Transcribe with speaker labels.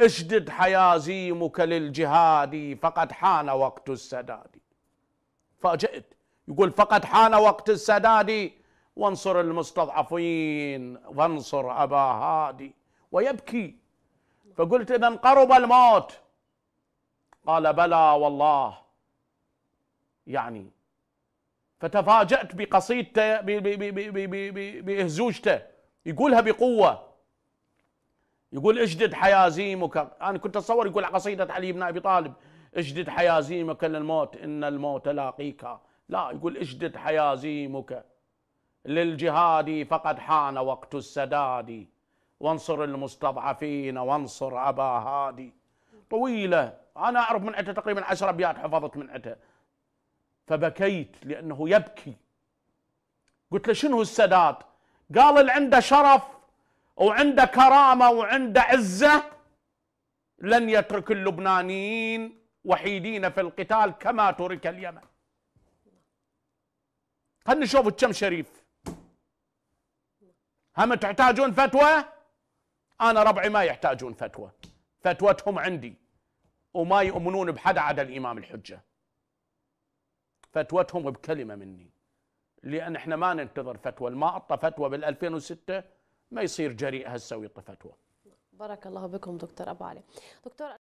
Speaker 1: اشدد حيازيمك للجهاد فقد حان وقت السداد فاجئت يقول فقد حان وقت السداد وانصر المستضعفين وانصر أبا هادي ويبكي فقلت إذا قرب الموت قال بلى والله يعني فتفاجأت بقصيدته بهزوجته يقولها بقوة يقول اجدد حيازيمك انا كنت اتصور يقول قصيده علي بن ابي طالب اجدد حيازيمك للموت ان الموت لاقيك لا يقول اجدد حيازيمك للجهاد فقد حان وقت السداد وانصر المستضعفين وانصر ابا هادي طويله انا اعرف من اتى تقريبا عشر ابيات حفظت من اتى فبكيت لانه يبكي قلت له شنو السداد قال اللي عنده شرف وعنده كرامة وعنده عزة لن يترك اللبنانيين وحيدين في القتال كما ترك اليمن خلنا نشوف كم شريف هم تحتاجون فتوى أنا ربعي ما يحتاجون فتوى فتوتهم عندي وما يؤمنون بحد عدا الإمام الحجة فتوتهم بكلمة مني لأن احنا ما ننتظر فتوى الماطه فتوى بال 2006 ما يصير جريء هسه ويطفى فتوى
Speaker 2: بارك الله بكم دكتور ابو علي دكتور